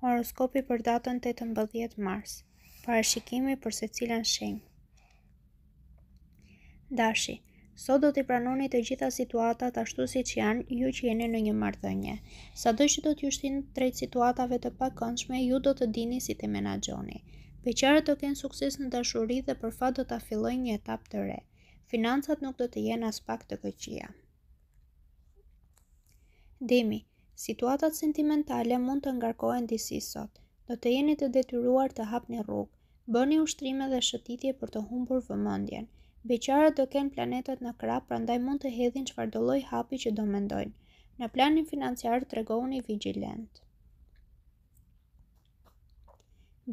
Horoskopi për datën 18 mars. Parashikimi për secilën shenjë. Dashi, sot do t'i pranoni të gjitha situatat ashtu si që janë ju që jeni në një mardhënje. Sa do që do t'ju shtin trejt situatave të pakonçme, ju do të dini si të menagjoni. Beqarët do kenë sukses në dashuri dhe për fat do t'a filloj një etap të re. Financat nuk do të jenë as pak të këqia. Demi, Situatat sentimentale mund të ngarkohen disi sot. Do të jeni të detyruar të hapni rrugë. Bëni ushtrime dhe shëtitje për të humbur vëmendjen. Beqarët do kenë planetet në krah, prandaj mund të hedhin do lloj hapi që do mendojnë. Në planin financiar tregohuni vigjilent.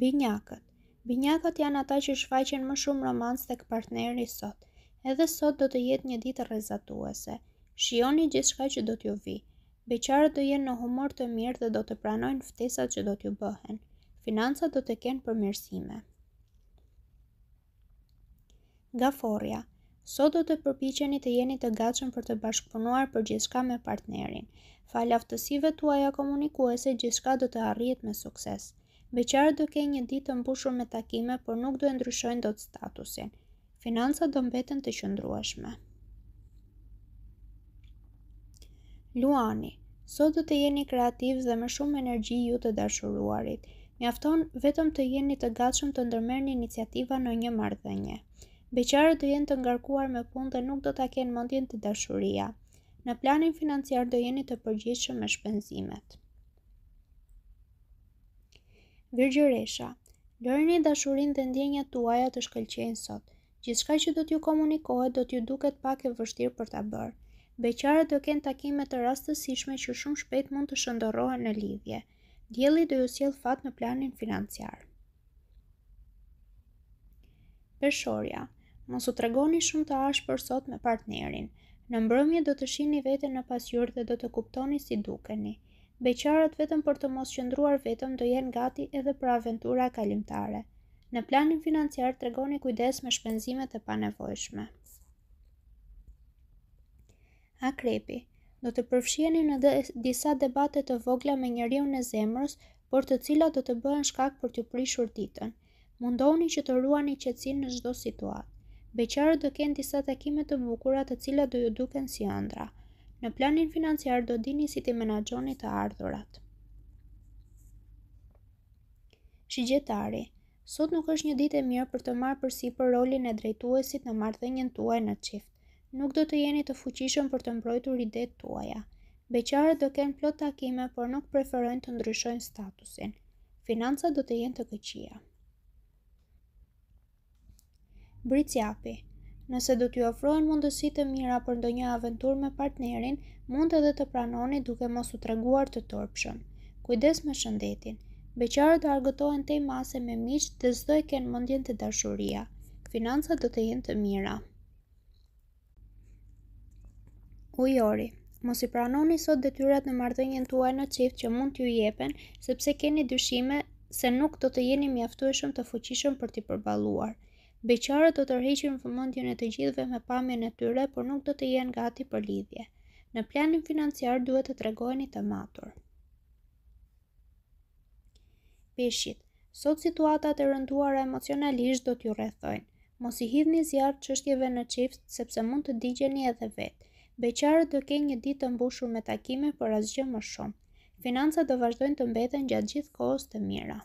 Binjakët Binjakët janë ata që shfaqen më shumë romans tek partneri sot. Edhe sot do të jetë një ditë rrezatuese. Shihoni gjithçka që do t'ju vijë. Beqarët do jenë në humor të mirë dhe do të pranojnë ftesat që do t'ju bëhen. Financat do të kenë përmirësime. forja. Sot do të përpiqeni të jeni të gatshëm për të bashkëpunuar për gjithçka me partnerin. Fal aftësive tuaja komunikuese gjithçka do të arrit me sukses. Beqarët do kenë një ditë të mbushur me takime, por nuk do e ndryshojnë dot statusin. Financat do mbeten të qëndrueshme. Luani, sot do të jeni kreativ dhe me shumë energji ju të dashuruarit. Mjafton vetëm të jeni të gatshëm të ndërmerrni iniciativa në një marrëdhënie. Beqarët do jenë të ngarkuar me punë dhe nuk do ta kenë mendjen të dashuria. Në planin financiar do jeni të përgjithshëm me shpenzimet. Virgjëresha, lërni dashurin dhe ndjenja tuaja të shkëlqenë sot. Gjithka që do t'ju komunikohet do t'ju duket pak e vështirë për t'a bërë. Beqarët do kenë takime të rastësishme që shumë shpejt mund të shëndorohen në lidhje. Djeli do ju sjell fat në planin financiar. Përshoria mos u tregoni shumë të ashpër për sot me partnerin. Në mbrëmje do të shihni veten në pasqyrë dhe do të kuptoni si dukeni. Beqarët vetëm për të mos qëndruar vetëm do jenë gati edhe për aventura kalimtare. Në planin financiar tregoni kujdes me shpenzimet e panevojshme akrepi, do të përfshjeni në dhe disa debate të vogla me njëriu në zemrës, por të cilat do të bëhen shkak për të prishur ditën. Mundoni që të ruani qetësinë në çdo situatë. Beqarët do kenë disa takime të bukura të cilat do ju duken si ëndra. Në planin financiar do dini si të menaxhoni të ardhurat. Shigjetari Sot nuk është një ditë e mirë për të marrë përsipër rolin e drejtuesit në marrëdhënien tuaj në qift nuk do të jeni të fuqishëm për të mbrojtur idet të tuaja. Beqarët do kënë plot takime, por nuk preferojnë të ndryshojnë statusin. Financat do të jenë të këqia. Britsi api Nëse do t'ju ofrohen mundësi të mira për ndonjë aventur me partnerin, mund edhe të pranoni duke mos u treguar të tërpshëm. Kujdes me shëndetin. Beqarët do argëtohen te mase me miq dhe s'do të kenë mendjen të dashuria. Financat do të jenë të mira. Ujori, mos i pranoni sot detyrat në marrëdhënien tuaj në çift që mund t'ju jepen, sepse keni dyshime se nuk do të jeni mjaftueshëm të fuqishëm për t'i përballuar. Beqarët do të tërheqin vëmendjen e të gjithëve me pamjen e tyre, por nuk do të jenë gati për lidhje. Në planin financiar duhet të tregoheni të matur. Peshqit. Sot situatat e rënduara emocionalisht do t'ju rrethojnë. Mos i hidhni zjarr çështjeve në çift, sepse mund të digjeni edhe vetë. Beqarët do kenë një ditë të mbushur me takime, por asgjë më shumë. Financat do vazhdojnë të mbeten gjatë gjithë kohës të mira.